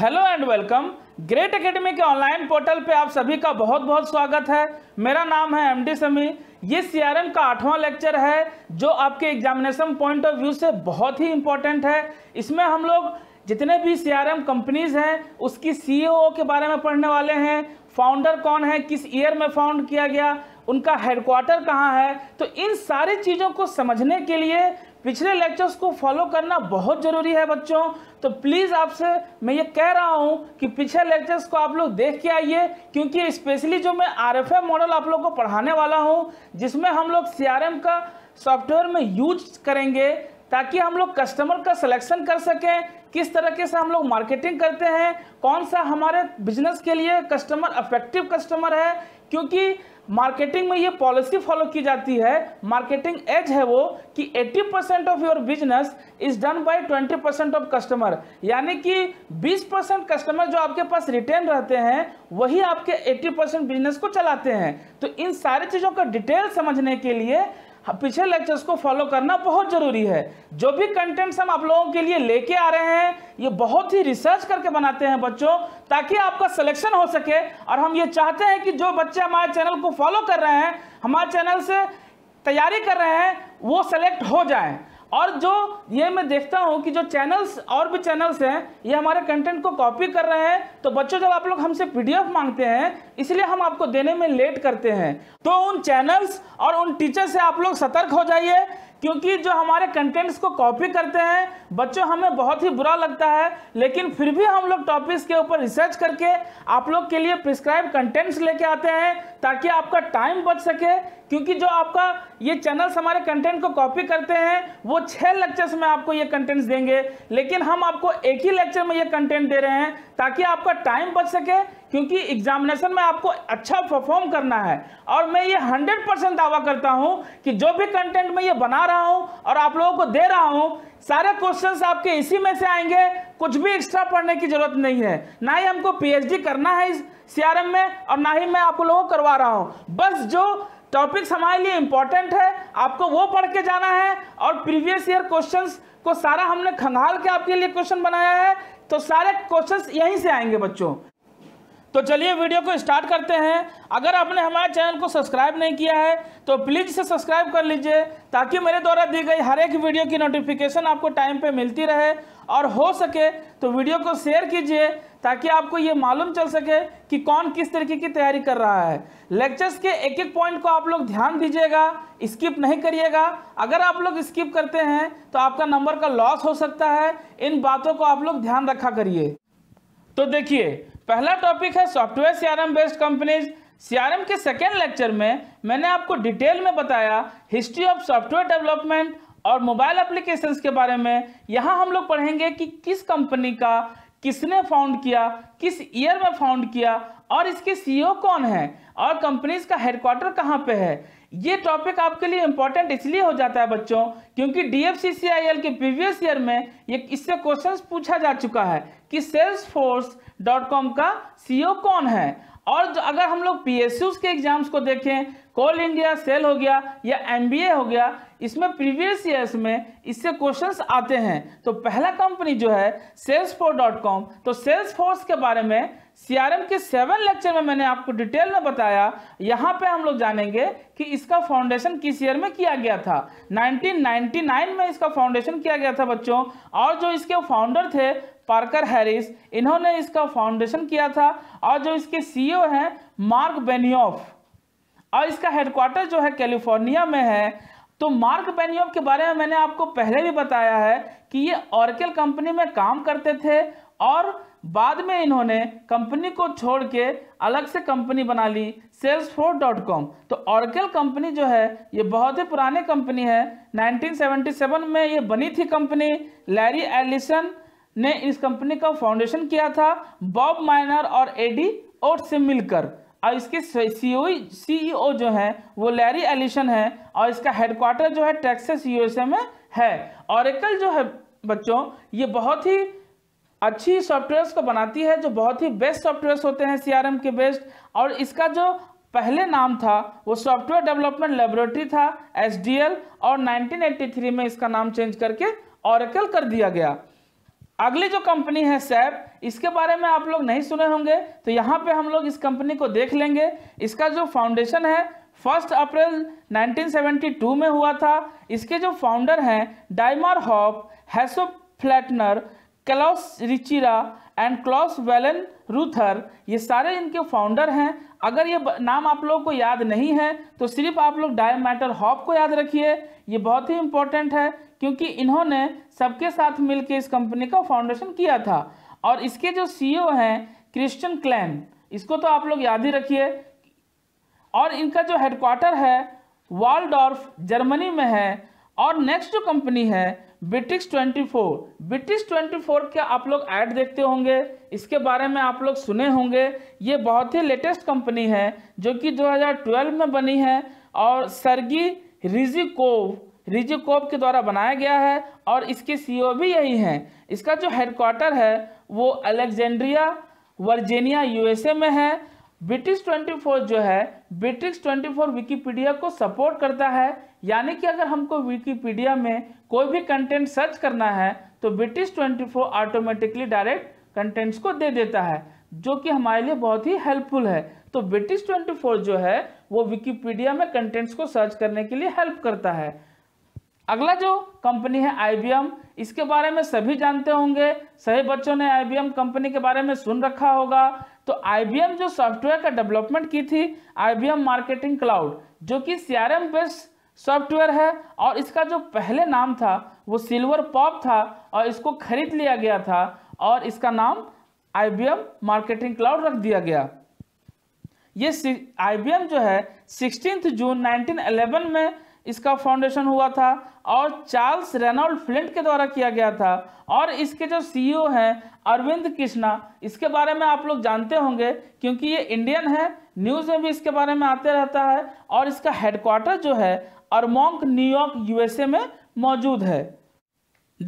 hello and welcome Great Academy के online portal पे आप सभी का बहुत बहुत स्वागत है मेरा नाम है एमडी समी ये सीआरएम का आठवां लेक्चर है जो आपके एग्जामिनेशन पॉइंट ऑफ व्यू से बहुत ही इंपॉर्टेंट है इसमें हम लोग जितने भी सीआरएम कंपनीज हैं उसकी सीईओ e के बारे में पढ़ने वाले हैं फाउंडर कौन है किस ईयर में फाउंड किया गया उनका हेडक्वार्टर कहाँ है तो इन सारी चीज़ों को समझने के लिए पिछले लेक्चर्स को फॉलो करना बहुत ज़रूरी है बच्चों तो प्लीज़ आपसे मैं ये कह रहा हूँ कि पिछले लेक्चर्स को आप लोग देख के आइए क्योंकि स्पेशली जो मैं आर मॉडल आप लोग को पढ़ाने वाला हूँ जिसमें हम लोग सी का सॉफ्टवेयर में यूज करेंगे ताकि हम लोग कस्टमर का सिलेक्शन कर सकें किस तरीके से हम लोग मार्केटिंग करते हैं कौन सा हमारे बिजनेस के लिए कस्टमर अफेक्टिव कस्टमर है क्योंकि मार्केटिंग में ये पॉलिसी फॉलो की जाती है मार्केटिंग एज है वो कि 80 percent of your business is done by 20 percent of customer यानी कि 20 परसेंट कस्टमर जो आपके पास रिटेन रहते हैं वही आपके 80 परसेंट बिजनेस को चलाते हैं तो इन सारी चीज़ों का डिटेल समझने के लिए हाँ, पीछे लेक्चर्स को फॉलो करना बहुत ज़रूरी है जो भी कंटेंट्स हम आप लोगों के लिए लेके आ रहे हैं ये बहुत ही रिसर्च करके बनाते हैं बच्चों ताकि आपका सिलेक्शन हो सके और हम ये चाहते हैं कि जो बच्चे हमारे चैनल को फॉलो कर रहे हैं हमारे चैनल से तैयारी कर रहे हैं वो सेलेक्ट हो जाएं और जो ये मैं देखता हूँ कि जो चैनल्स और भी चैनल्स हैं ये हमारे कंटेंट को कॉपी कर रहे हैं तो बच्चों जब आप लोग हमसे पीडीएफ मांगते हैं इसलिए हम आपको देने में लेट करते हैं तो उन चैनल्स और उन टीचर से आप लोग सतर्क हो जाइए क्योंकि जो हमारे कंटेंट्स को कॉपी करते हैं बच्चों हमें बहुत ही बुरा लगता है लेकिन फिर भी हम लोग टॉपिक्स के ऊपर रिसर्च करके आप लोग के लिए प्रिस्क्राइब कंटेंट्स लेके आते हैं ताकि आपका टाइम बच सके क्योंकि जो आपका ये चैनल्स हमारे कंटेंट को कॉपी करते हैं वो छः लेक्चर्स में आपको ये कंटेंट्स देंगे लेकिन हम आपको एक ही लेक्चर में ये कंटेंट दे रहे हैं ताकि आपका टाइम बच सके क्योंकि एग्जामिनेशन में आपको अच्छा परफॉर्म करना है और मैं ये हंड्रेड परसेंट दावा करता हूँ कि जो भी कंटेंट मैं ये बना रहा हूँ और आप लोगों को दे रहा हूँ सारे क्वेश्चन आपके इसी में से आएंगे कुछ भी एक्स्ट्रा पढ़ने की जरूरत नहीं है ना ही हमको पी करना है इस सीआरएम में और ना ही मैं आप लोगों को करवा रहा हूँ बस जो टॉपिक्स हमारे लिए इम्पॉर्टेंट है आपको वो पढ़ के जाना है और प्रीवियस ईयर क्वेश्चंस को सारा हमने खंगाल के आपके लिए क्वेश्चन बनाया है तो सारे क्वेश्चंस यहीं से आएंगे बच्चों तो चलिए वीडियो को स्टार्ट करते हैं अगर आपने हमारे चैनल को सब्सक्राइब नहीं किया है तो प्लीज़ से सब्सक्राइब कर लीजिए ताकि मेरे द्वारा दी गई हर एक वीडियो की नोटिफिकेशन आपको टाइम पे मिलती रहे और हो सके तो वीडियो को शेयर कीजिए ताकि आपको ये मालूम चल सके कि कौन किस तरीके की तैयारी कर रहा है लेक्चर्स के एक एक पॉइंट को आप लोग ध्यान दीजिएगा स्किप नहीं करिएगा अगर आप लोग स्किप करते हैं तो आपका नंबर का लॉस हो सकता है इन बातों को आप लोग ध्यान रखा करिए तो देखिए पहला टॉपिक है software CRM based companies CRM के सेकेंड लेक्चर में मैंने आपको डिटेल में बताया हिस्ट्री ऑफ सॉफ्टवेयर डेवलपमेंट और मोबाइल एप्लीकेशंस के बारे में यहाँ हम लोग पढ़ेंगे कि किस कंपनी का किसने फाउंड किया किस ईयर में फाउंड किया और इसके सीईओ e कौन है और कंपनीज का हेडक्वार्टर कहाँ पे है ये टॉपिक आपके लिए इंपॉर्टेंट इसलिए हो जाता है बच्चों क्योंकि डी के प्रीवियस ईयर में ये इससे क्वेश्चन पूछा जा चुका है कि सेल्स फोर्स डॉट कॉम का सीईओ e कौन है और जो अगर हम लोग पी के एग्जाम्स को देखें कोल इंडिया सेल हो गया या एम हो गया इसमें प्रीवियस ईयर्स में इससे क्वेश्चंस आते हैं तो पहला कंपनी जो है सेल्स तो सेल्स फोर्स के बारे में सीआरएम के सेवन लेक्चर में मैंने आपको डिटेल में बताया यहाँ पे हम लोग जानेंगे कि इसका फाउंडेशन किस ईयर में किया गया था 1999 में इसका फाउंडेशन किया गया था बच्चों और जो इसके फाउंडर थे पार्कर हैरिस इन्होंने इसका फाउंडेशन किया था और जो इसके सीईओ e हैं मार्क बेनियोफ और इसका हेडक्वार्टर जो है कैलिफोर्निया में है तो मार्क बेनियोव के बारे में मैंने आपको पहले भी बताया है कि ये ऑरकेल कंपनी में काम करते थे और बाद में इन्होंने कंपनी को छोड़ के अलग से कंपनी बना ली सेल्स तो ऑरकेल कंपनी जो है ये बहुत ही पुरानी कंपनी है 1977 में ये बनी थी कंपनी लैरी एलिसन ने इस कंपनी का फाउंडेशन किया था बॉब माइनर और एडी ओट से मिलकर और इसके सीईओ e e जो है वो लैरी एलिशन है और इसका हेडक्वार्टर जो है टेक्सास यूएसए में है औरकल जो है बच्चों ये बहुत ही अच्छी सॉफ्टवेयर्स को बनाती है जो बहुत ही बेस्ट सॉफ्टवेयर्स होते हैं सीआरएम के बेस्ट और इसका जो पहले नाम था वो सॉफ्टवेयर डेवलपमेंट लेबोरेटरी था एसडीएल और 1983 में इसका नाम चेंज करके औरकल कर दिया गया अगली जो कंपनी है सैप इसके बारे में आप लोग नहीं सुने होंगे तो यहाँ पे हम लोग इस कंपनी को देख लेंगे इसका जो फाउंडेशन है फर्स्ट अप्रैल 1972 में हुआ था इसके जो फाउंडर हैं Dietmar Hopp Hasso Plattner Klaus Tschira and Klaus Wellenreuther ये सारे इनके फाउंडर हैं अगर ये नाम आप लोगों को याद नहीं है तो सिर्फ आप लोग डायमैटर हॉप को याद रखिए ये बहुत ही इंपॉर्टेंट है क्योंकि इन्होंने सबके साथ मिलकर इस कंपनी का फाउंडेशन किया था और इसके जो सीईओ e हैं क्रिश्चियन क्लैन इसको तो आप लोग याद ही रखिए और इनका जो हेडक्वार्टर है वालडॉर्फ जर्मनी में है और नेक्स्ट जो कंपनी है ब्रिटिश 24 ब्रिटिश 24 के आप लोग ऐड देखते होंगे इसके बारे में आप लोग सुने होंगे ये बहुत ही लेटेस्ट कंपनी है जो कि 2012 में बनी है और सरगी रिजिकोव रिजिकोप के द्वारा बनाया गया है और इसके सीईओ e भी यही हैं इसका जो हेडक्वार्टर है वो अलेक्जेंड्रिया वर्जेनिया यूएसए में है ब्रिटिश 24 जो है ब्रिटिश 24 विकीपीडिया को सपोर्ट करता है यानी कि अगर हमको विकीपीडिया में कोई भी कंटेंट सर्च करना है तो ब्रिटिश 24 ऑटोमेटिकली डायरेक्ट कंटेंट्स को दे देता है जो कि हमारे लिए बहुत ही हेल्पफुल है तो ब्रिटिश 24 जो है वो विकीपीडिया में कंटेंट्स को सर्च करने के लिए हेल्प करता है अगला जो कंपनी है आईबीएम इसके बारे में सभी जानते होंगे सभी बच्चों ने आईबीएम कंपनी के बारे में सुन रखा होगा तो आईबीएम जो सॉफ्टवेयर का डेवलपमेंट की थी आईबीएम मार्केटिंग क्लाउड जो कि सीआरएम बेस्ड सॉफ्टवेयर है और इसका जो पहले नाम था वो सिल्वर पॉप था और इसको खरीद लिया गया था और इसका नाम आई मार्केटिंग क्लाउड रख दिया गया ये आई जो है सिक्सटीन जून नाइनटीन में इसका फाउंडेशन हुआ था और चार्ल्स रेनॉल्ड फ्लिंट के द्वारा किया गया था और इसके जो सीईओ e हैं अरविंद कृष्णा इसके बारे में आप लोग जानते होंगे क्योंकि ये इंडियन है न्यूज़ में भी इसके बारे में आते रहता है और इसका हेडक्वार्टर जो है अरमोंक न्यूयॉर्क यूएसए में मौजूद है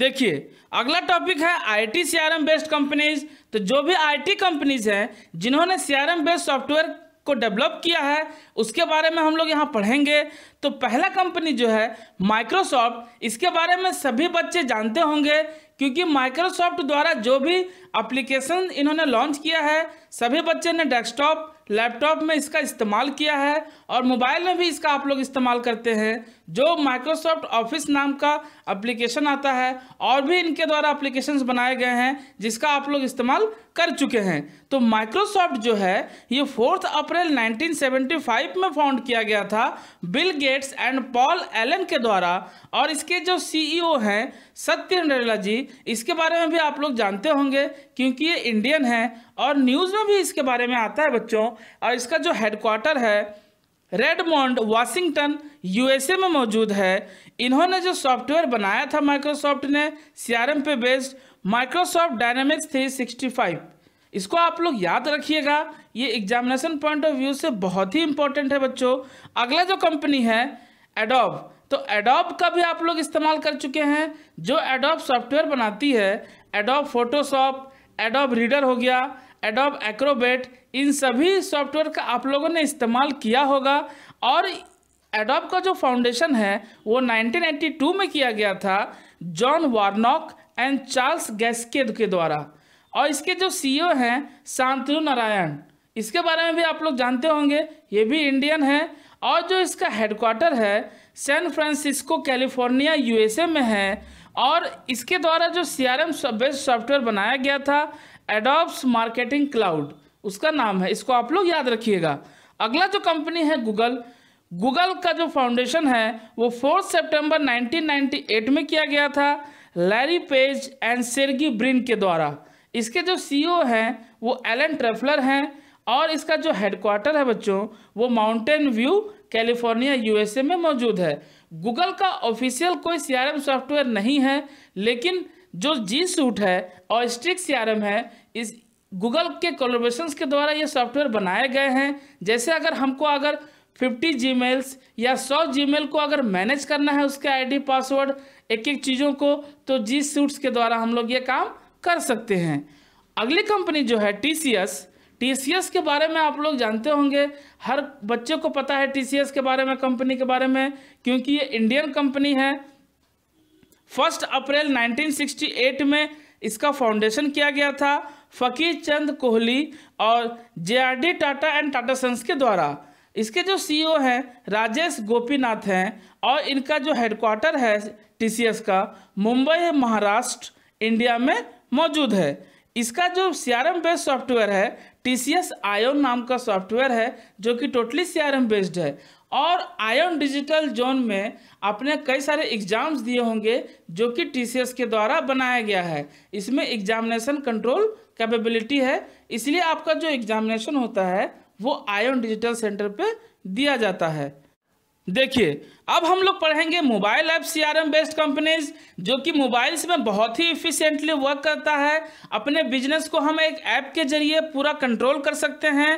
देखिए अगला टॉपिक है आई टी बेस्ड कंपनीज तो जो भी आई कंपनीज हैं जिन्होंने सी बेस्ड सॉफ्टवेयर को डेवलप किया है उसके बारे में हम लोग यहाँ पढ़ेंगे तो पहला कंपनी जो है माइक्रोसॉफ्ट इसके बारे में सभी बच्चे जानते होंगे क्योंकि माइक्रोसॉफ्ट द्वारा जो भी एप्लीकेशन इन्होंने लॉन्च किया है सभी बच्चे ने डेस्कटॉप लैपटॉप में इसका इस्तेमाल किया है और मोबाइल में भी इसका आप लोग इस्तेमाल करते हैं जो माइक्रोसॉफ्ट ऑफिस नाम का एप्लीकेशन आता है और भी इनके द्वारा एप्लीकेशन बनाए गए हैं जिसका आप लोग इस्तेमाल कर चुके हैं तो माइक्रोसॉफ्ट जो है ये फोर्थ अप्रैल 1975 में फाउंड किया गया था Bill Gates and Paul Allen के द्वारा और इसके जो सीईओ e हैं सत्य नरेला जी इसके बारे में भी आप लोग जानते होंगे क्योंकि ये इंडियन हैं और न्यूज़ में भी इसके बारे में आता है बच्चों और इसका जो हेडक्वार्टर है रेडमोंड वाशिंगटन यूएसए में मौजूद है इन्होंने जो सॉफ्टवेयर बनाया था माइक्रोसॉफ्ट ने सीआरएम पे बेस्ड माइक्रोसॉफ्ट डायनेमिक्स 365 इसको आप लोग याद रखिएगा ये एग्जामिनेशन पॉइंट ऑफ व्यू से बहुत ही इंपॉर्टेंट है बच्चों अगला जो कंपनी है एडोब तो एडोब का भी आप लोग इस्तेमाल कर चुके हैं जो एडोब सॉफ्टवेयर बनाती है एडोब फोटोशॉप एडोब रीडर हो गया एडोब एक्रोबेट इन सभी सॉफ्टवेयर का आप लोगों ने इस्तेमाल किया होगा और एडोब का जो फाउंडेशन है वो 1992 में किया गया था John Warnock and Charles Geschke के द्वारा और इसके जो सीईओ e हैं शांतनु नारायण इसके बारे में भी आप लोग जानते होंगे ये भी इंडियन है और जो इसका हेडक्वार्टर है सैन फ्रांसिस्को कैलिफोर्निया यूएसए में है और इसके द्वारा जो सी आर एम सॉफ्टवेयर बनाया गया था एडोब्स मार्केटिंग क्लाउड उसका नाम है इसको आप लोग याद रखिएगा अगला जो कंपनी है गूगल गूगल का जो फाउंडेशन है वो फोर्थ सेप्टेम्बर नाइनटीन में किया गया था Larry Page and Sergey Brin के द्वारा इसके जो सीईओ e हैं वो एलन ट्रेफलर हैं और इसका जो हेडक्वार्टर है बच्चों वो माउंटेन व्यू कैलिफोर्निया यूएसए में मौजूद है गूगल का ऑफिशियल कोई सीआरएम सॉफ्टवेयर नहीं है लेकिन जो जी सूट है और स्ट्रिक सीआरएम है इस गूगल के कोलोबेशन के द्वारा ये सॉफ्टवेयर बनाए गए हैं जैसे अगर हमको अगर 50 जी या 100 जी को अगर मैनेज करना है उसके आईडी पासवर्ड एक एक चीज़ों को तो जी सूट्स के द्वारा हम लोग ये काम कर सकते हैं अगली कंपनी जो है T C S T C S के बारे में आप लोग जानते होंगे हर बच्चे को पता है टी सी एस के बारे में कंपनी के बारे में क्योंकि ये इंडियन कंपनी है फर्स्ट अप्रैल 1968 में इसका फाउंडेशन किया गया था फ़कीर चंद कोहली और JRD Tata and Tata Sons के द्वारा इसके जो सीईओ e हैं राजेश गोपीनाथ हैं और इनका जो हेडक्वार्टर है टीसीएस का मुंबई महाराष्ट्र इंडिया में मौजूद है इसका जो सीआरएम बेस्ड सॉफ्टवेयर है टीसीएस आयोन नाम का सॉफ्टवेयर है जो कि टोटली सीआरएम बेस्ड है और आयोन डिजिटल जोन में आपने कई सारे एग्जाम्स दिए होंगे जो कि टीसीएस के द्वारा बनाया गया है इसमें एग्जामिनेशन कंट्रोल कैपेबिलिटी है इसलिए आपका जो एग्जामिनेशन होता है वो आयोन डिजिटल सेंटर पे दिया जाता है देखिए अब हम लोग पढ़ेंगे mobile app C R M based companies जो कि मोबाइल्स में बहुत ही इफिशियंटली वर्क करता है अपने बिजनेस को हम एक ऐप के जरिए पूरा कंट्रोल कर सकते हैं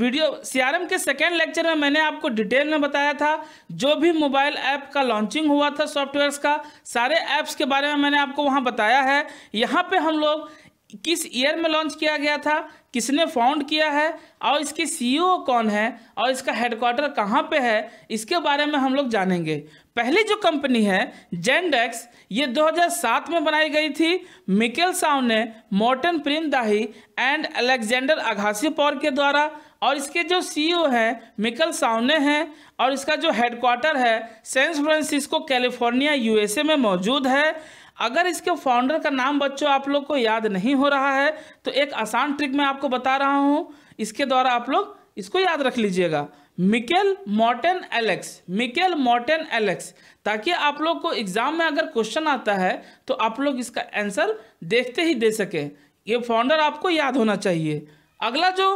वीडियो सीआरएम के सेकेंड लेक्चर में मैंने आपको डिटेल में बताया था जो भी मोबाइल ऐप का लॉन्चिंग हुआ था सॉफ्टवेयर्स का सारे ऐप्स के बारे में मैंने आपको वहां बताया है यहाँ पे हम लोग किस ईयर में लॉन्च किया गया था किसने फाउंड किया है और इसके सीईओ e कौन है और इसका हेडक्वार्टर कहाँ पे है इसके बारे में हम लोग जानेंगे पहली जो कंपनी है जेंडेक्स ये 2007 में बनाई गई थी मिकेल साव ने मोर्टन दाही एंड अलेक्जेंडर अघासी पौर के द्वारा और इसके जो सीईओ e हैं मिकल सावने हैं और इसका जो हेडक्वार्टर है सैन फ्रांसिस्को कैलिफोर्निया यूएसए में मौजूद है अगर इसके फाउंडर का नाम बच्चों आप लोग को याद नहीं हो रहा है तो एक आसान ट्रिक मैं आपको बता रहा हूँ इसके द्वारा आप लोग इसको याद रख लीजिएगा Michael Morton Alex Michael Morton Alex ताकि आप लोग को एग्जाम में अगर क्वेश्चन आता है तो आप लोग इसका आंसर देखते ही दे सकें ये फाउंडर आपको याद होना चाहिए अगला जो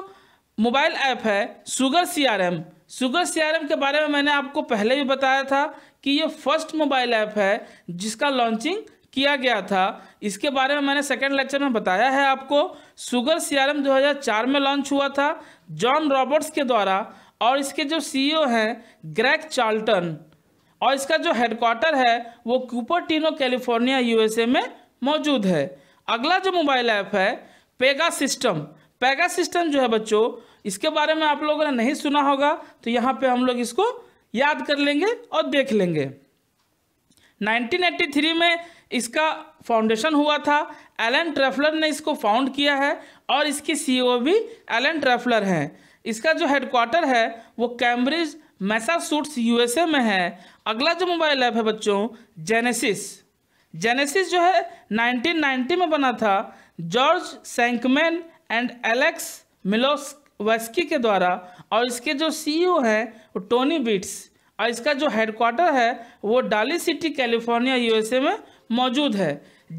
मोबाइल ऐप है Sugar C R M Sugar C R M के बारे में मैंने आपको पहले भी बताया था कि ये फर्स्ट मोबाइल ऐप है जिसका लॉन्चिंग किया गया था इसके बारे में मैंने सेकेंड लेक्चर में बताया है आपको सुगर हज़ार 2004 में लॉन्च हुआ था जॉन रॉबर्ट्स के द्वारा और इसके जो सीईओ e हैं ग्रैक चार्ल्टन और इसका जो हेडक्वार्टर है वो टीनो कैलिफोर्निया यूएसए में मौजूद है अगला जो मोबाइल ऐप है पेगा सिस्टम पेगा सिस्टम जो है बच्चों इसके बारे में आप लोगों ने नहीं सुना होगा तो यहाँ पे हम लोग इसको याद कर लेंगे और देख लेंगे 1983 में इसका फाउंडेशन हुआ था एलन ट्रेफलर ने इसको फाउंड किया है और इसकी सीईओ e भी एलन ट्रेफलर हैं इसका जो हेडक्वार्टर है वो कैम्ब्रिज मैसासूट्स यूएसए में है अगला जो मोबाइल ऐप है बच्चों जेनेसिस जेनेसिस जो है 1990 में बना था George Shenkman and Alex Miloslavsky के द्वारा और इसके जो सीईओ e हैं वो टोनी बीट्स और इसका जो हेडक्वार्टर है वो डाली सिटी कैलिफोर्निया यूएसए में मौजूद है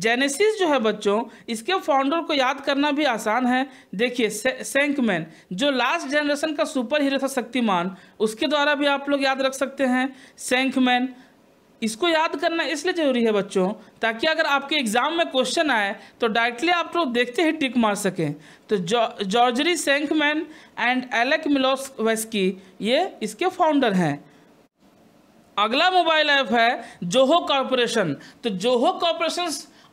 जेनेसिस जो है बच्चों इसके फाउंडर को याद करना भी आसान है देखिए सेंकमैन जो लास्ट जनरेशन का सुपर हीरो था शक्तिमान उसके द्वारा भी आप लोग याद रख सकते हैं सेंकमैन इसको याद करना इसलिए जरूरी है बच्चों ताकि अगर आपके एग्ज़ाम में क्वेश्चन आए तो डायरेक्टली आप लोग तो देखते ही टिक मार सकें तो Gregory Shenkman and Alec Milos ये इसके फाउंडर हैं अगला मोबाइल ऐप है जोहो कॉरपोरेशन तो जोहो कॉरपोरेशन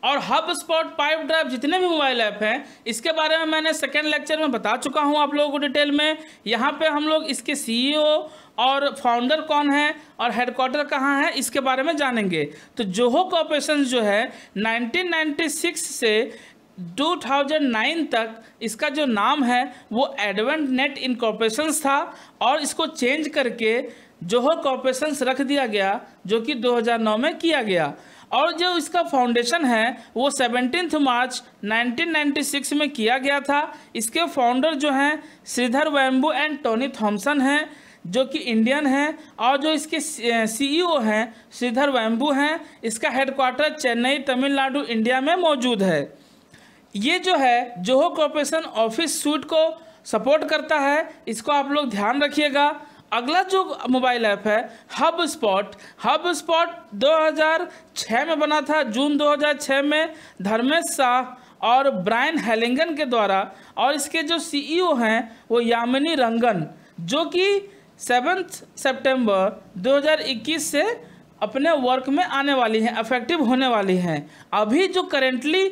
और हब स्पॉट पाइप ड्राइव जितने भी मोबाइल ऐप हैं इसके बारे में मैंने सेकेंड लेक्चर में बता चुका हूं आप लोगों को डिटेल में यहाँ पे हम लोग इसके सीईओ और फाउंडर कौन है और हेडक्वार्टर कहाँ है इसके बारे में जानेंगे तो जोहो कॉपरेशन जो है 1996 से 2009 तक इसका जो नाम है वो एडवेंट नेट इनकॉर्पोरेशन था और इसको चेंज करके जोहो कॉपरेशंस रख दिया गया जो कि 2009 में किया गया और जो इसका फाउंडेशन है वो सेवनटीन मार्च 1996 में किया गया था इसके फाउंडर जो हैं Sridhar Vembu and Tony Thomson हैं जो कि इंडियन हैं और जो इसके सीईओ e हैं श्रीधर वैम्बू हैं इसका हेडक्वार्टर चेन्नई तमिलनाडु इंडिया में मौजूद है ये जो है जोहो कॉरपोरेशन ऑफिस सूट को सपोर्ट करता है इसको आप लोग ध्यान रखिएगा अगला जो मोबाइल ऐप है हब स्पॉट हब स्पॉट दो में बना था जून 2006 में धर्मेश शाह और ब्रायन हेलिंगन के द्वारा और इसके जो सीईओ e हैं वो यामिनी रंगन जो कि सेवन्थ सितंबर 2021 से अपने वर्क में आने वाली हैं अफेक्टिव होने वाली हैं अभी जो करेंटली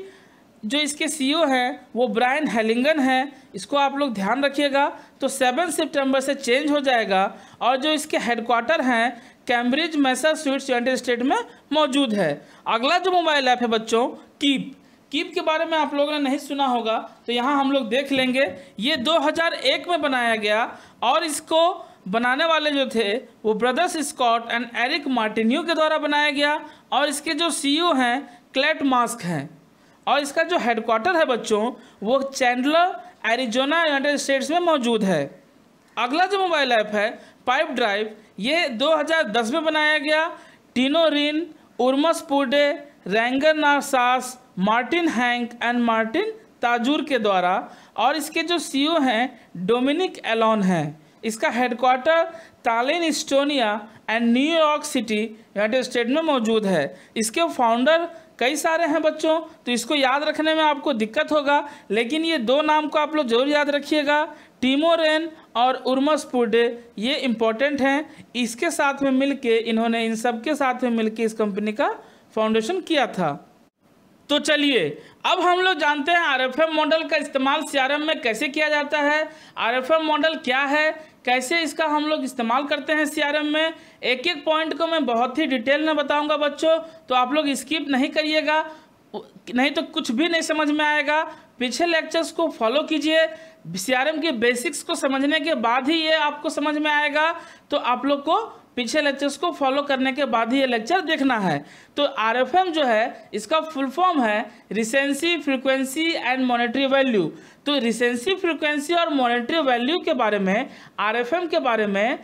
जो इसके सीईओ e हैं वो ब्रायन हेलिंगन हैं इसको आप लोग ध्यान रखिएगा तो सेवन सितंबर से चेंज हो जाएगा और जो इसके हेडक्वार्टर हैं Cambridge Massachusetts United State में मौजूद है अगला जो मोबाइल ऐप है बच्चों कीप कीप के बारे में आप लोगों ने नहीं सुना होगा तो यहाँ हम लोग देख लेंगे ये 2001 में बनाया गया और इसको बनाने वाले जो थे वो brothers Scott and Eric Martineau के द्वारा बनाया गया और इसके जो सीईओ e हैं क्लेट मास्क हैं और इसका जो हेडक्वार्टर है बच्चों वो चैंडलर एरिजोना यूनाइटेड स्टेट्स में मौजूद है अगला जो मोबाइल ऐप है पाइप ड्राइव ये 2010 में बनाया गया Timo Rein Urmas Purde Ragnar नारसास Martin Henk and Martin Tajur के द्वारा और इसके जो सी e हैं डोमिनिक एलॉन हैं इसका headquarter Tallinn Estonia and New York City United State में मौजूद है इसके फाउंडर कई सारे हैं बच्चों तो इसको याद रखने में आपको दिक्कत होगा लेकिन ये दो नाम को आप लोग जरूर याद रखिएगा टीमोरेन और उर्मस पुडे ये इम्पॉर्टेंट हैं इसके साथ में मिल इन्होंने इन सब के साथ में मिल इस कंपनी का फाउंडेशन किया था तो चलिए अब हम लोग जानते हैं आरएफएम मॉडल का इस्तेमाल सीआरएम में कैसे किया जाता है आरएफएम मॉडल क्या है कैसे इसका हम लोग इस्तेमाल करते हैं सीआरएम में एक एक पॉइंट को मैं बहुत ही डिटेल में बताऊंगा बच्चों तो आप लोग स्किप नहीं करिएगा नहीं तो कुछ भी नहीं समझ में आएगा पीछे लेक्चर्स को फॉलो कीजिए एम के बेसिक्स को समझने के बाद ही ये आपको समझ में आएगा तो आप लोग को पीछे लेक्चर्स को फॉलो करने के बाद ही ये लेक्चर देखना है तो आर जो है इसका फुल फॉर्म है recency frequency and monetary value तो रिसेंसी फ्रीक्वेंसी और मॉनेटरी वैल्यू के बारे में आर के बारे में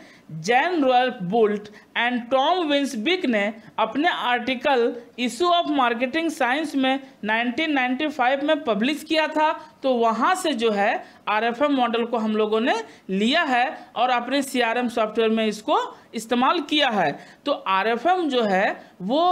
Jan Roelf Bult and Tom Wansbeek ने अपने article issue of marketing science में 1995 में पब्लिश किया था तो वहाँ से जो है आरएफएम मॉडल को हम लोगों ने लिया है और अपने सीआरएम सॉफ्टवेयर में इसको इस्तेमाल किया है तो आरएफएम जो है वो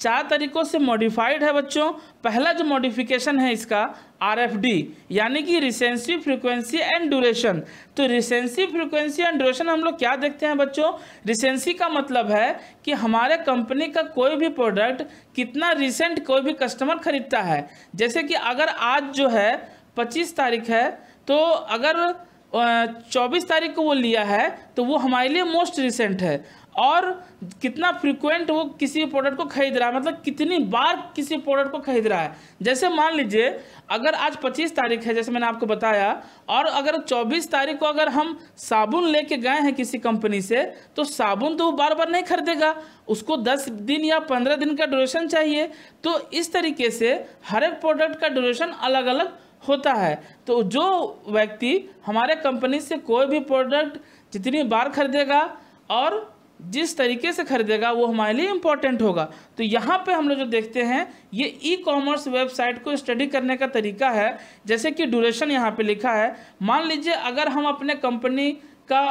चार तरीक़ों से मॉडिफाइड है बच्चों पहला जो मॉडिफिकेशन है इसका आर एफ डी यानी कि रिसेंसिव फ्रीक्वेंसी एंड ड्यूरेशन तो रिसेंसिव फ्रीक्वेंसी एंड ड्यूरेशन हम लोग क्या देखते हैं बच्चों रिसेंसी का मतलब है कि हमारे कंपनी का कोई भी प्रोडक्ट कितना रिसेंट कोई भी कस्टमर खरीदता है जैसे कि अगर आज जो है पच्चीस तारीख है तो अगर चौबीस तारीख को वो लिया है तो वो हमारे लिए मोस्ट रिसेंट है और कितना फ्रिक्वेंट वो किसी प्रोडक्ट को खरीद रहा है मतलब कितनी बार किसी प्रोडक्ट को खरीद रहा है जैसे मान लीजिए अगर आज 25 तारीख है जैसे मैंने आपको बताया और अगर 24 तारीख को अगर हम साबुन लेके गए हैं किसी कंपनी से तो साबुन तो वो बार बार नहीं खरीदेगा उसको 10 दिन या 15 दिन का ड्यूरेशन चाहिए तो इस तरीके से हर एक प्रोडक्ट का ड्यूरेशन अलग अलग होता है तो जो व्यक्ति हमारे कंपनी से कोई भी प्रोडक्ट जितनी बार खरीदेगा और जिस तरीके से खरीदेगा वो हमारे लिए इम्पॉर्टेंट होगा तो यहाँ पे हम लोग जो देखते हैं ये ई कॉमर्स वेबसाइट को स्टडी करने का तरीका है जैसे कि ड्यूरेशन यहाँ पे लिखा है मान लीजिए अगर हम अपने कंपनी का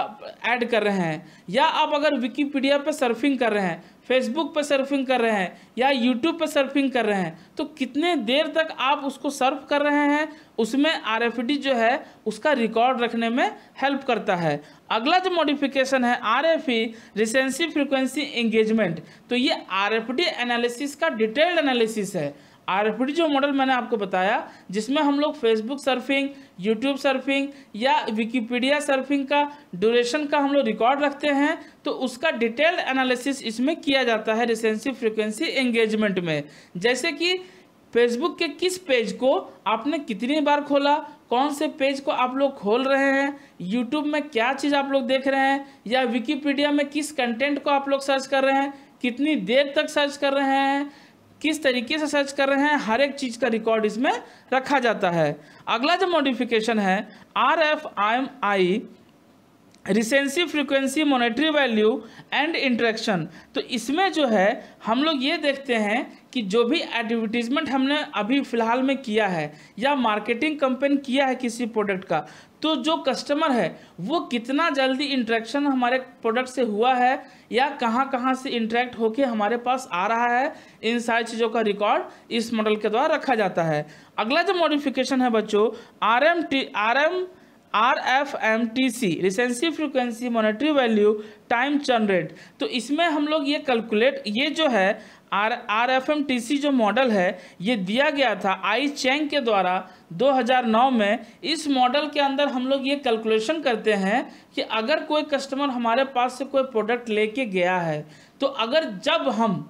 ऐड कर रहे हैं या आप अगर विकीपीडिया पे सर्फिंग कर रहे हैं फेसबुक पर सर्फिंग कर रहे हैं या यूट्यूब पर सर्फिंग कर रहे हैं तो कितने देर तक आप उसको सर्फ कर रहे हैं उसमें आर जो है उसका रिकॉर्ड रखने में हेल्प करता है अगला जो मॉडिफिकेशन है R F recency frequency engagement तो ये आर एनालिसिस का डिटेल्ड एनालिसिस है आर जो मॉडल मैंने आपको बताया जिसमें हम लोग फेसबुक सर्फिंग यूट्यूब सर्फिंग या विकीपीडिया सर्फिंग का ड्यूरेशन का हम लोग रिकॉर्ड रखते हैं तो उसका डिटेल्ड एनालिसिस इसमें किया जाता है रिसेंसिव फ्रिक्वेंसी एंगेजमेंट में जैसे कि फेसबुक के किस पेज को आपने कितनी बार खोला कौन से पेज को आप लोग खोल रहे हैं यूट्यूब में क्या चीज़ आप लोग देख रहे हैं या विकीपीडिया में किस कंटेंट को आप लोग सर्च कर रहे हैं कितनी देर तक सर्च कर रहे हैं किस तरीके से सर्च कर रहे हैं हर एक चीज़ का रिकॉर्ड इसमें रखा जाता है अगला जो मॉडिफिकेशन है R F I M I recency frequency monetary value and interaction तो इसमें जो है हम लोग ये देखते हैं कि जो भी एडवर्टीजमेंट हमने अभी फ़िलहाल में किया है या मार्केटिंग कंपेन किया है किसी प्रोडक्ट का तो जो कस्टमर है वो कितना जल्दी इंट्रैक्शन हमारे प्रोडक्ट से हुआ है या कहाँ कहाँ से इंट्रैक्ट होके हमारे पास आ रहा है इन सारी चीज़ों का रिकॉर्ड इस मॉडल के द्वारा रखा जाता है अगला जो मॉडिफिकेशन है बच्चों R M T R M R F M T C recency frequency monetary value time churn rate rate तो इसमें हम लोग ये कैलकुलेट ये जो है R R F M T C जो मॉडल है ये दिया गया था आई चैंग के द्वारा 2009 में इस मॉडल के अंदर हम लोग ये कैलकुलेशन करते हैं कि अगर कोई कस्टमर हमारे पास से कोई प्रोडक्ट लेके गया है तो अगर जब हम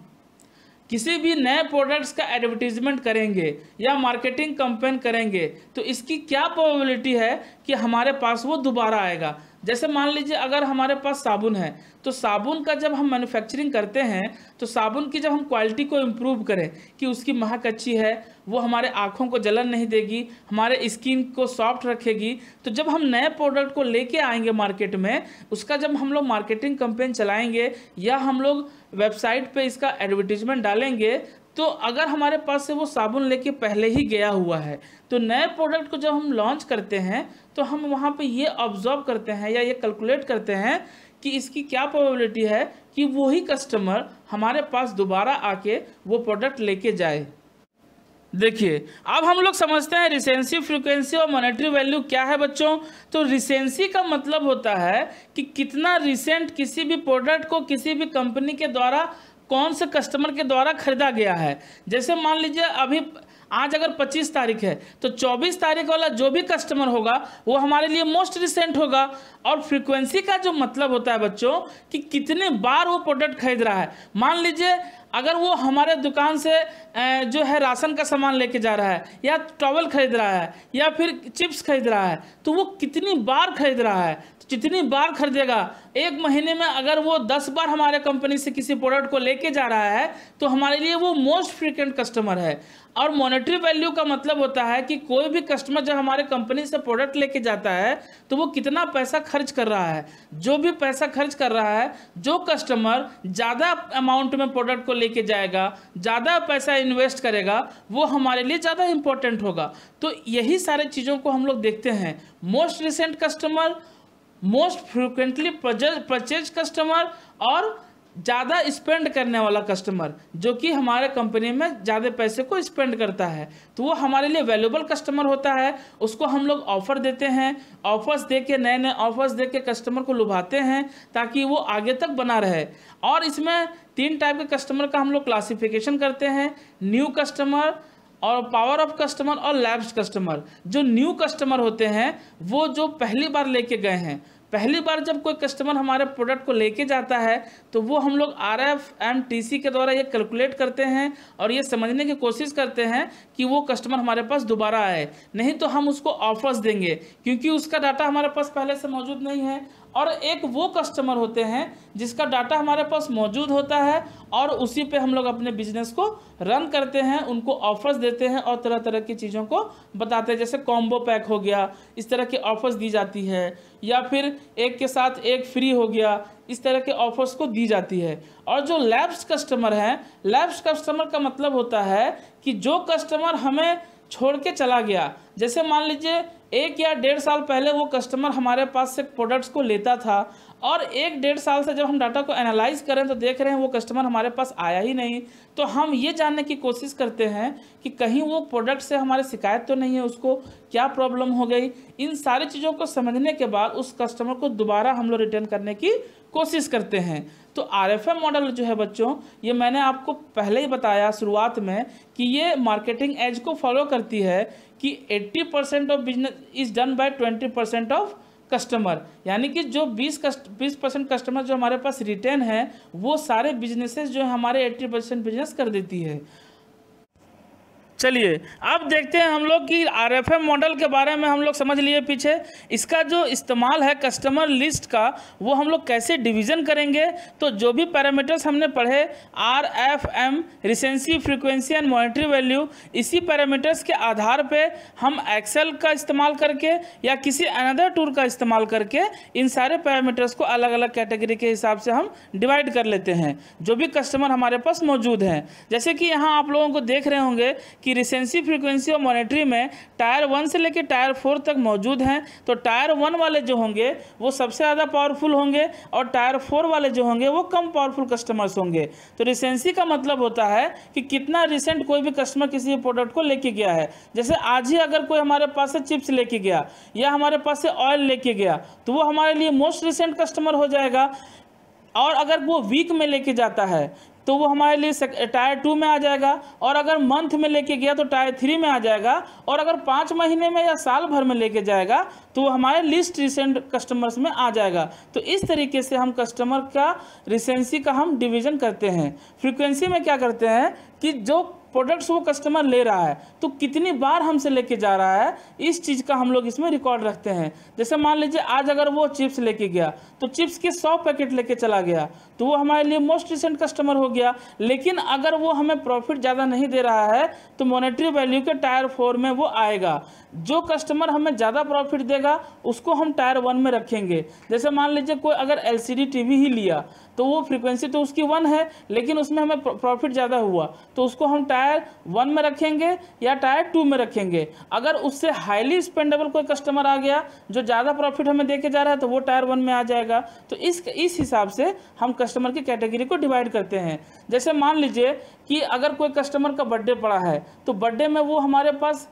किसी भी नए प्रोडक्ट्स का एडवर्टीजमेंट करेंगे या मार्केटिंग कंपेन करेंगे तो इसकी क्या प्रोबेबिलिटी है कि हमारे पास वो दोबारा आएगा जैसे मान लीजिए अगर हमारे पास साबुन है तो साबुन का जब हम मैन्युफैक्चरिंग करते हैं तो साबुन की जब हम क्वालिटी को इम्प्रूव करें कि उसकी महक अच्छी है वो हमारे आँखों को जलन नहीं देगी हमारे स्किन को सॉफ्ट रखेगी तो जब हम नए प्रोडक्ट को लेके आएंगे मार्केट में उसका जब हम लोग मार्केटिंग कंपेन चलाएंगे या हम लोग वेबसाइट पे इसका एडवर्टीजमेंट डालेंगे तो अगर हमारे पास से वो साबुन लेके पहले ही गया हुआ है तो नए प्रोडक्ट को जब हम लॉन्च करते हैं तो हम वहाँ पे ये ऑब्जर्व करते हैं या ये कैलकुलेट करते हैं कि इसकी क्या प्रोबेबिलिटी है कि वही कस्टमर हमारे पास दोबारा आके वो प्रोडक्ट लेके जाए देखिए अब हम लोग समझते हैं रिसेंसी फ्रीक्वेंसी और मॉनेटरी वैल्यू क्या है बच्चों तो रिसेंसी का मतलब होता है कि कितना रिसेंट किसी भी प्रोडक्ट को किसी भी कंपनी के द्वारा कौन से कस्टमर के द्वारा खरीदा गया है जैसे मान लीजिए अभी आज अगर 25 तारीख है तो 24 तारीख वाला जो भी कस्टमर होगा वो हमारे लिए मोस्ट रिसेंट होगा और फ्रीक्वेंसी का जो मतलब होता है बच्चों कि कितने बार वो प्रोडक्ट खरीद रहा है मान लीजिए अगर वो हमारे दुकान से जो है राशन का सामान लेके जा रहा है या टॉवल खरीद रहा है या फिर चिप्स खरीद रहा है तो वो कितनी बार खरीद रहा है जितनी बार खरीदेगा एक महीने में अगर वो दस बार हमारे कंपनी से किसी प्रोडक्ट को लेके जा रहा है तो हमारे लिए वो मोस्ट फ्रिक्वेंट कस्टमर है और मॉनेटरी वैल्यू का मतलब होता है कि कोई भी कस्टमर जब हमारे कंपनी से प्रोडक्ट लेके जाता है तो वो कितना पैसा खर्च कर रहा है जो भी पैसा खर्च कर रहा है जो कस्टमर ज़्यादा अमाउंट में प्रोडक्ट को लेके जाएगा ज़्यादा पैसा इन्वेस्ट करेगा वो हमारे लिए ज़्यादा इम्पोर्टेंट होगा तो यही सारे चीज़ों को हम लोग देखते हैं most recent customer most frequently purchase customer और ज़्यादा स्पेंड करने वाला कस्टमर जो कि हमारे कंपनी में ज़्यादा पैसे को स्पेंड करता है तो वो हमारे लिए वैल्यूबल कस्टमर होता है उसको हम लोग ऑफ़र देते हैं ऑफ़र्स दे के नए नए ऑफ़र्स दे के कस्टमर को लुभाते हैं ताकि वो आगे तक बना रहे और इसमें तीन टाइप के कस्टमर का हम लोग क्लासीफिकेशन करते हैं न्यू कस्टमर और पावर ऑफ कस्टमर और लैब्स कस्टमर जो न्यू कस्टमर होते हैं वो जो पहली बार लेके गए हैं पहली बार जब कोई कस्टमर हमारे प्रोडक्ट को लेके जाता है तो वो हम लोग R F M T C के द्वारा ये कैलकुलेट करते हैं और ये समझने की कोशिश करते हैं कि वो कस्टमर हमारे पास दोबारा आए नहीं तो हम उसको ऑफर्स देंगे क्योंकि उसका डाटा हमारे पास पहले से मौजूद नहीं है और एक वो कस्टमर होते हैं जिसका डाटा हमारे पास मौजूद होता है और उसी पे हम लोग अपने बिजनेस को रन करते हैं उनको ऑफर्स देते हैं और तरह तरह की चीज़ों को बताते हैं जैसे कॉम्बो पैक हो गया इस तरह की ऑफर्स दी जाती है या फिर एक के साथ एक फ्री हो गया इस तरह के ऑफर्स को दी जाती है और जो लैब्स कस्टमर हैं लैब्स कस्टमर का मतलब होता है कि जो कस्टमर हमें छोड़ के चला गया जैसे मान लीजिए एक या डेढ़ साल पहले वो कस्टमर हमारे पास से प्रोडक्ट्स को लेता था और एक डेढ़ साल से जब हम डाटा को एनालाइज करें तो देख रहे हैं वो कस्टमर हमारे पास आया ही नहीं तो हम ये जानने की कोशिश करते हैं कि कहीं वो प्रोडक्ट से हमारे शिकायत तो नहीं है उसको क्या प्रॉब्लम हो गई इन सारी चीज़ों को समझने के बाद उस कस्टमर को दोबारा हम लोग रिटर्न करने की कोशिश करते हैं तो आर मॉडल जो है बच्चों ये मैंने आपको पहले ही बताया शुरुआत में कि ये मार्केटिंग एज को फॉलो करती है कि 80% of business is done by 20% of customer यानी कि जो 20 कस्ट बीस परसेंट कस्टमर जो हमारे पास रिटर्न है वो सारे बिजनेसेस जो है हमारे 80 परसेंट बिजनेस कर देती है चलिए अब देखते हैं हम लोग कि आर एफ मॉडल के बारे में हम लोग समझ लिए पीछे इसका जो इस्तेमाल है कस्टमर लिस्ट का वो हम लोग कैसे डिवीज़न करेंगे तो जो भी पैरामीटर्स हमने पढ़े R F M recency frequency and monetary value इसी पैरामीटर्स के आधार पे हम एक्सेल का इस्तेमाल करके या किसी अनदर टूर का इस्तेमाल करके इन सारे पैरामीटर्स को अलग अलग कैटेगरी के हिसाब से हम डिवाइड कर लेते हैं जो भी कस्टमर हमारे पास मौजूद हैं जैसे कि यहाँ आप लोगों को देख रहे होंगे कि रिसेंसी फ्रीक्वेंसी और मॉनिटरी में टायर वन से लेकर टायर फोर तक मौजूद हैं तो टायर वन वाले जो होंगे वो सबसे ज़्यादा पावरफुल होंगे और टायर फोर वाले जो होंगे वो कम पावरफुल कस्टमर्स होंगे तो रिसेंसी का मतलब होता है कि कितना रिसेंट कोई भी कस्टमर किसी प्रोडक्ट को लेके गया है जैसे आज ही अगर कोई हमारे पास से चिप्स लेके गया या हमारे पास से ऑयल लेके गया तो वो हमारे लिए मोस्ट रिसेंट कस्टमर हो जाएगा और अगर वो वीक में लेके जाता है तो वो हमारे लिए टायर टू में आ जाएगा और अगर मंथ में लेके गया तो टायर थ्री में आ जाएगा और अगर पाँच महीने में या साल भर में लेके जाएगा तो वो हमारे लिस्ट रिसेंट कस्टमर्स में आ जाएगा तो इस तरीके से हम कस्टमर का रिसेंसी का हम डिवीजन करते हैं फ्रीक्वेंसी में क्या करते हैं कि जो प्रोडक्ट्स वो कस्टमर ले रहा है तो कितनी बार हमसे लेके जा रहा है इस चीज़ का हम लोग इसमें रिकॉर्ड रखते हैं जैसे मान लीजिए आज अगर वो चिप्स लेके गया तो चिप्स के सौ पैकेट लेके चला गया तो वो हमारे लिए मोस्ट रिसेंट कस्टमर हो गया लेकिन अगर वो हमें प्रॉफिट ज़्यादा नहीं दे रहा है तो मॉनेटरी वैल्यू के टायर फोर में वो आएगा जो कस्टमर हमें ज़्यादा प्रॉफिट देगा उसको हम टायर वन में रखेंगे जैसे मान लीजिए कोई अगर एल टीवी ही लिया तो वो फ्रिक्वेंसी तो उसकी वन है लेकिन उसमें हमें प्रॉफिट ज़्यादा हुआ तो उसको हम टायर वन में रखेंगे या टायर टू में रखेंगे अगर उससे हाईली स्पेंडेबल कोई कस्टमर आ गया जो ज़्यादा प्रॉफिट हमें दे जा रहा है तो वो टायर वन में आ जाएगा तो इस इस हिसाब से हम कस्टमर की कैटेगरी को डिवाइड करते हैं जैसे मान लीजिए कि अगर कोई कस्टमर का बर्थडे पड़ा है तो बर्थडे में वो हमारे पास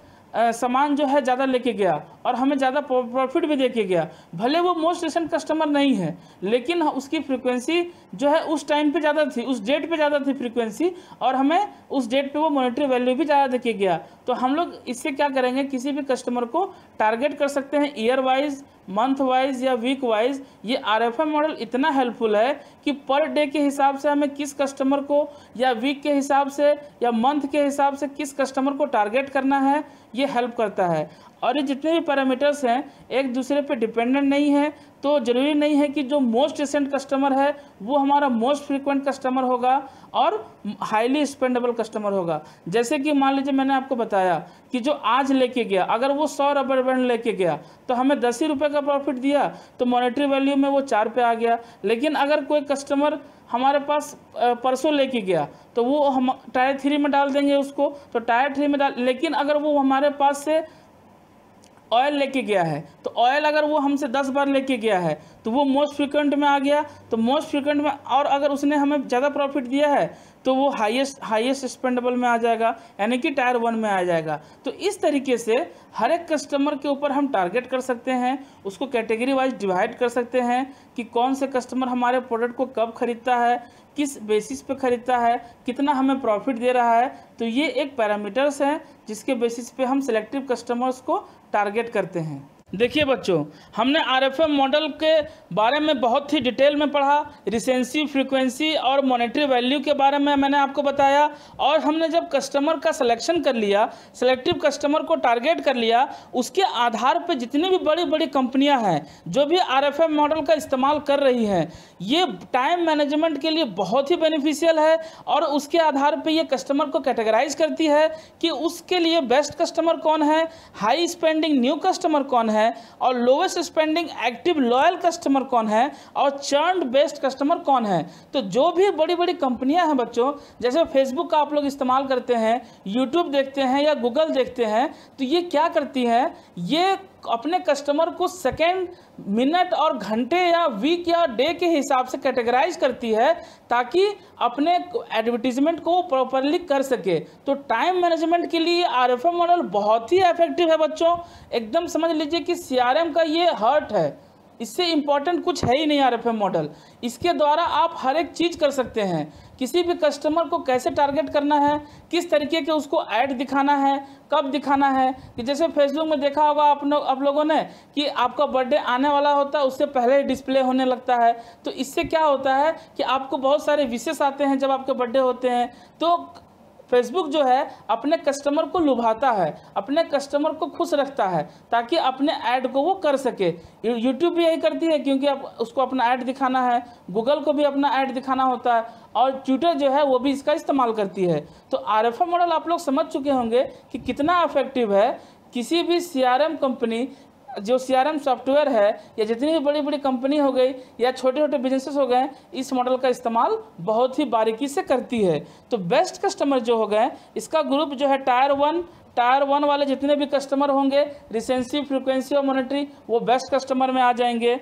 सामान जो है ज़्यादा लेके गया और हमें ज़्यादा प्रॉफिट भी देके गया भले वो मोस्ट रिसेंट कस्टमर नहीं है लेकिन उसकी फ्रीक्वेंसी जो है उस टाइम पे ज़्यादा थी उस डेट पे ज़्यादा थी फ्रीक्वेंसी और हमें उस डेट पे वो मॉनेटरी वैल्यू भी ज़्यादा देके गया तो हम लोग इससे क्या करेंगे किसी भी कस्टमर को टारगेट कर सकते हैं ईयर वाइज मंथ वाइज या वीक वाइज ये आर एफ मॉडल इतना हेल्पफुल है कि पर डे के हिसाब से हमें किस कस्टमर को या वीक के हिसाब से या मंथ के हिसाब से किस कस्टमर को टारगेट करना है ये हेल्प करता है और ये जितने भी पैरामीटर्स हैं एक दूसरे पे डिपेंडेंट नहीं है तो ज़रूरी नहीं है कि जो मोस्ट रिसेंट कस्टमर है वो हमारा मोस्ट फ्रीक्वेंट कस्टमर होगा और हाईली स्पेंडेबल कस्टमर होगा जैसे कि मान लीजिए मैंने आपको बताया कि जो आज लेके गया अगर वो सौ रबर बैंड लेके गया तो हमें दस ही रुपये का प्रॉफिट दिया तो मॉनिटरी वैल्यू में वो चार पे आ गया लेकिन अगर कोई कस्टमर हमारे पास परसों लेके गया तो वो हम टायर थ्री में डाल देंगे उसको तो टायर थ्री में डाल लेकिन अगर वो हमारे पास से ऑयल लेके गया है तो ऑयल अगर वो हमसे दस बार लेके गया है तो वो मोस्ट फ्रिक्वेंट में आ गया तो मोस्ट फ्रिक्वेंट में और अगर उसने हमें ज़्यादा प्रॉफिट दिया है तो वो हाईएस्ट हाईएस्ट स्पेंडेबल में आ जाएगा यानी कि टायर वन में आ जाएगा तो इस तरीके से हर एक कस्टमर के ऊपर हम टारगेट कर सकते हैं उसको कैटेगरी वाइज डिवाइड कर सकते हैं कि कौन से कस्टमर हमारे प्रोडक्ट को कब खरीदता है किस बेसिस पे ख़रीदता है कितना हमें प्रॉफिट दे रहा है तो ये एक पैरामीटर्स हैं जिसके बेसिस पे हम सिलेक्टिव कस्टमर्स को टारगेट करते हैं देखिए बच्चों हमने आरएफएम मॉडल के बारे में बहुत ही डिटेल में पढ़ा रिसेंसी फ्रीक्वेंसी और मॉनेटरी वैल्यू के बारे में मैंने आपको बताया और हमने जब कस्टमर का सिलेक्शन कर लिया सेलेक्टिव कस्टमर को टारगेट कर लिया उसके आधार पर जितनी भी बड़ी बड़ी कंपनियां हैं जो भी आरएफएम मॉडल का इस्तेमाल कर रही हैं ये टाइम मैनेजमेंट के लिए बहुत ही बेनिफिशियल है और उसके आधार पर यह कस्टमर को कैटेगराइज करती है कि उसके लिए बेस्ट कस्टमर कौन है हाई स्पेंडिंग न्यू कस्टमर कौन है है और lowest spending active loyal customer कौन है और चर्न बेस्ड कस्टमर कौन है तो जो भी बड़ी बड़ी कंपनियां हैं बच्चों जैसे फेसबुक का आप लोग इस्तेमाल करते हैं यूट्यूब देखते हैं या गूगल देखते हैं तो ये क्या करती है ये अपने कस्टमर को सेकेंड मिनट और घंटे या वीक या डे के हिसाब से कैटेगराइज करती है ताकि अपने एडवर्टीजमेंट को प्रॉपरली कर सके तो टाइम मैनेजमेंट के लिए आर एफ मॉडल बहुत ही इफेक्टिव है बच्चों एकदम समझ लीजिए कि सी का ये हर्ट है इससे इम्पॉर्टेंट कुछ है ही नहीं आर मॉडल इसके द्वारा आप हर एक चीज़ कर सकते हैं किसी भी कस्टमर को कैसे टारगेट करना है किस तरीके के उसको ऐड दिखाना है कब दिखाना है कि जैसे फेसबुक में देखा होगा आप लोग आप लोगों ने कि आपका बर्थडे आने वाला होता है उससे पहले ही डिस्प्ले होने लगता है तो इससे क्या होता है कि आपको बहुत सारे विशेष आते हैं जब आपके बर्थडे होते हैं तो फेसबुक जो है अपने कस्टमर को लुभाता है अपने कस्टमर को खुश रखता है ताकि अपने ऐड को वो कर सके यूट्यूब भी यही करती है क्योंकि आप उसको अपना ऐड दिखाना है गूगल को भी अपना ऐड दिखाना होता है और ट्विटर जो है वो भी इसका इस्तेमाल करती है तो आर मॉडल आप लोग समझ चुके होंगे कि कितना अफेक्टिव है किसी भी सी कंपनी जो सी सॉफ्टवेयर है या जितनी भी बड़ी बड़ी कंपनी हो गई या छोटे छोटे बिजनेसेस हो गए इस मॉडल का इस्तेमाल बहुत ही बारीकी से करती है तो बेस्ट कस्टमर जो हो गए इसका ग्रुप जो है टायर वन टायर वन वाले जितने भी कस्टमर होंगे रिसेंसी फ्रिक्वेंसी और मॉनिटरी वो बेस्ट कस्टमर में आ जाएंगे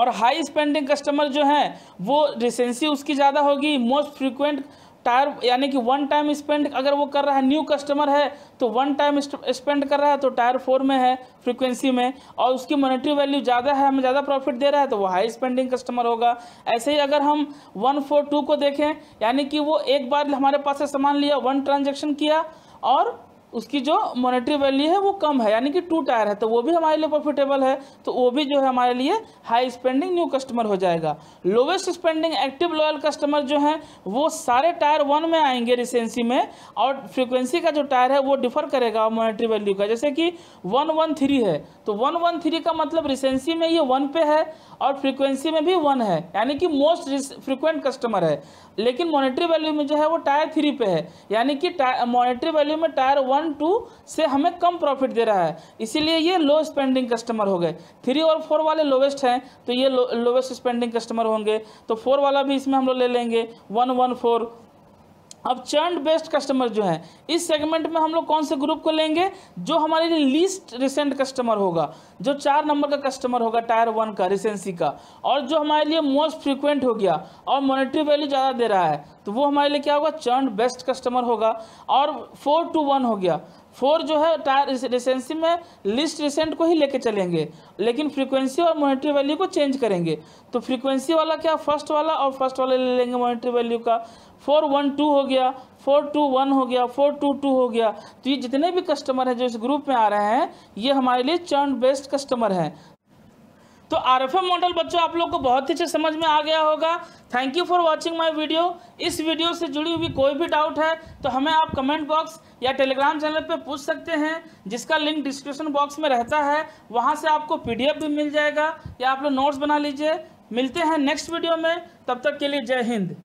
और हाई स्पेंडिंग कस्टमर जो हैं वो रिसेंसी उसकी ज़्यादा होगी मोस्ट फ्रिक्वेंट टायर यानी कि वन टाइम स्पेंड अगर वो कर रहा है न्यू कस्टमर है तो वन टाइम स्पेंड कर रहा है तो टायर फोर में है फ्रीक्वेंसी में और उसकी मॉनेटरी वैल्यू ज़्यादा है हमें ज़्यादा प्रॉफिट दे रहा है तो वो हाई स्पेंडिंग कस्टमर होगा ऐसे ही अगर हम वन फोर टू को देखें यानी कि वो एक बार हमारे पास से सामान लिया वन ट्रांजेक्शन किया और उसकी जो मॉनेटरी वैल्यू है वो कम है यानी कि टू टायर है तो वो भी हमारे लिए प्रॉफिटेबल है तो वो भी जो है हमारे लिए हाई स्पेंडिंग न्यू कस्टमर हो जाएगा lowest spending active loyal customer जो हैं वो सारे टायर वन में आएंगे रिसेंसी में और फ्रिक्वेंसी का जो टायर है वो डिफर करेगा मोनिट्री वैल्यू का जैसे कि वन वन थ्री है तो वन वन थ्री का मतलब रिसेंसी में ये वन पे है और फ्रीक्वेंसी में भी वन है यानी कि मोस्ट फ्रीक्वेंट कस्टमर है लेकिन मॉनेटरी वैल्यू में जो है वो टायर थ्री पे है यानी कि मॉनेटरी वैल्यू में टायर वन टू से हमें कम प्रॉफिट दे रहा है इसीलिए ये लो स्पेंडिंग कस्टमर हो गए थ्री और फोर वाले लोवेस्ट हैं तो ये लो, लोवेस्ट स्पेंडिंग कस्टमर होंगे तो फोर वाला भी इसमें हम लोग ले लेंगे वन वन फोर अब चर्न बेस्ड कस्टमर जो है इस सेगमेंट में हम लोग कौन से ग्रुप को लेंगे जो हमारे लिए लीस्ट रिसेंट कस्टमर होगा जो चार नंबर का कस्टमर होगा टायर वन का रिसेंसी का और जो हमारे लिए मोस्ट फ्रिक्वेंट हो गया और मॉनेटरी वैल्यू ज़्यादा दे रहा है तो वो हमारे लिए क्या होगा चर्न बेस्ट कस्टमर होगा और फोर टू वन हो गया फोर जो है टायर रिसेंसी में लिस्ट रिसेंट को ही लेके चलेंगे लेकिन फ्रीक्वेंसी और मॉनेटरी वैल्यू को चेंज करेंगे तो फ्रीक्वेंसी वाला क्या फर्स्ट वाला और फर्स्ट वाला ले लेंगे मॉनेटरी वैल्यू का फोर वन टू हो गया फोर टू वन हो गया फोर टू टू हो गया तो ये जितने भी कस्टमर हैं जो इस ग्रुप में आ रहे हैं ये हमारे लिए चर्न बेस्ड कस्टमर हैं तो आर एफ मॉडल बच्चों आप लोग को बहुत ही अच्छे समझ में आ गया होगा thank you for watching my video इस वीडियो से जुड़ी हुई कोई भी डाउट है तो हमें आप कमेंट बॉक्स या टेलीग्राम चैनल पर पूछ सकते हैं जिसका लिंक डिस्क्रिप्शन बॉक्स में रहता है वहाँ से आपको पी भी मिल जाएगा या आप लोग नोट्स बना लीजिए मिलते हैं नेक्स्ट वीडियो में तब तक के लिए जय हिंद